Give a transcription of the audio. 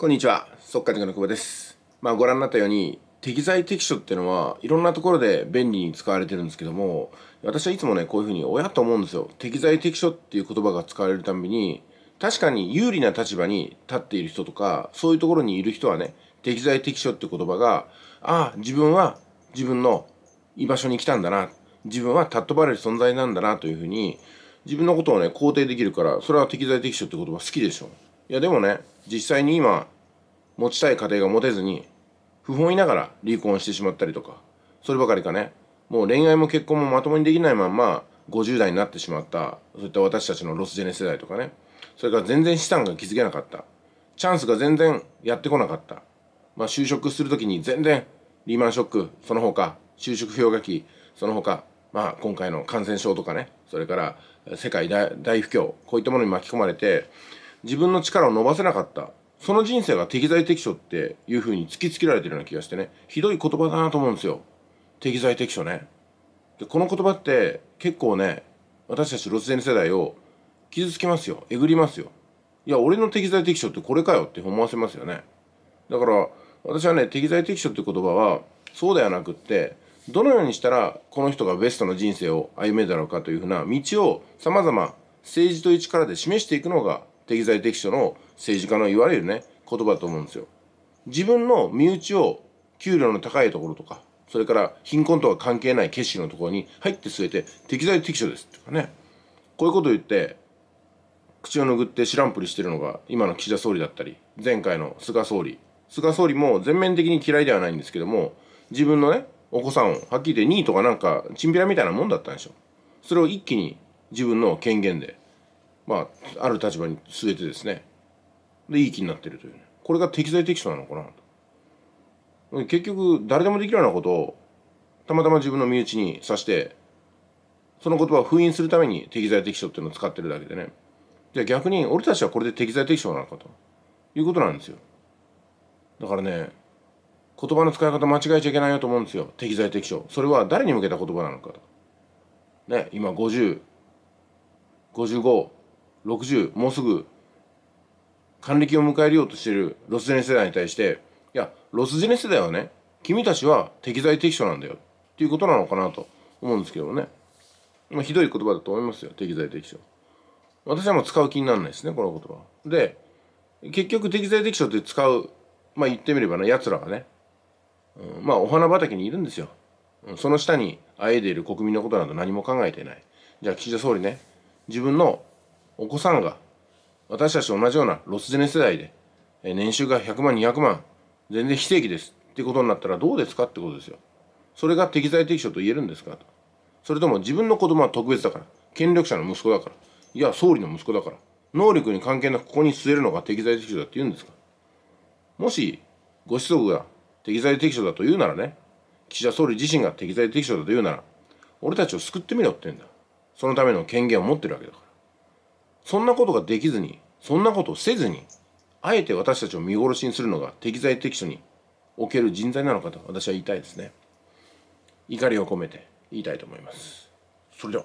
こんにちは、速稼塾の久保です。まあご覧になったように、適材適所っていうのはいろんなところで便利に使われてるんですけども、私はいつもね、こういうふうに親と思うんですよ。適材適所っていう言葉が使われるたびに、確かに有利な立場に立っている人とか、そういうところにいる人はね、適材適所っていう言葉が、ああ、自分は自分の居場所に来たんだな。自分は尊ばれる存在なんだなというふうに、自分のことをね、肯定できるから、それは適材適所って言葉好きでしょ。いやでもね実際に今持ちたい家庭が持てずに不本意ながら離婚してしまったりとかそればかりかねもう恋愛も結婚もまともにできないまんま50代になってしまったそういった私たちのロスジェネ世代とかねそれから全然資産が築けなかったチャンスが全然やってこなかった、まあ、就職する時に全然リーマンショックその他就職氷河期その他まあ今回の感染症とかねそれから世界大不況こういったものに巻き込まれて自分の力を伸ばせなかったその人生が適材適所っていうふうに突きつけられてるような気がしてねひどい言葉だなと思うんですよ適材適所ねでこの言葉って結構ね私たちロスゼン世代を傷つけますよえぐりますよいや俺の適材適所ってこれかよって思わせますよねだから私はね適材適所って言葉はそうではなくってどのようにしたらこの人がベストの人生を歩めるだろうかというふうな道をさまざま政治という力で示していくのが適材適所の政治家の言われるね言葉だと思うんですよ。自分の身内を給料の高いところとかそれから貧困とは関係ない決心のところに入って据えて適材適所ですとかねこういうことを言って口を拭って知らんぷりしてるのが今の岸田総理だったり前回の菅総理菅総理も全面的に嫌いではないんですけども自分のねお子さんをはっきり言って2位とかなんかチンピラみたいなもんだったんでしょそれを一気に自分の権限でまあ、ある立場に据えてですねでいい気になってるという、ね、これが適材適所なのかなと結局誰でもできるようなことをたまたま自分の身内にさしてその言葉を封印するために適材適所っていうのを使ってるだけでねじゃあ逆に俺たちはこれで適材適所なのかということなんですよだからね言葉の使い方間違えちゃいけないよと思うんですよ適材適所それは誰に向けた言葉なのかとね今5055 60もうすぐ還暦を迎えようとしているロスジェネ世代に対していやロスジェネ世代はね君たちは適材適所なんだよっていうことなのかなと思うんですけどね、まあ、ひどい言葉だと思いますよ適材適所私はもう使う気にならないですねこの言葉で結局適材適所って使うまあ言ってみればねやつらがね、うん、まあお花畑にいるんですよその下にあえいでいる国民のことなど何も考えてないじゃあ岸田総理ね自分のお子さんが私たちと同じようなロスジェネ世代で年収が100万200万全然非正規ですってことになったらどうですかってことですよそれが適材適所と言えるんですかとそれとも自分の子供は特別だから権力者の息子だからいや総理の息子だから能力に関係なくここに据えるのが適材適所だって言うんですかもしご子息が適材適所だと言うならね岸田総理自身が適材適所だと言うなら俺たちを救ってみろって言うんだそのための権限を持ってるわけだからそんなことができずに、そんなことをせずに、あえて私たちを見殺しにするのが適材適所における人材なのかと私は言いたいですね。怒りを込めて言いたいと思います。それでは。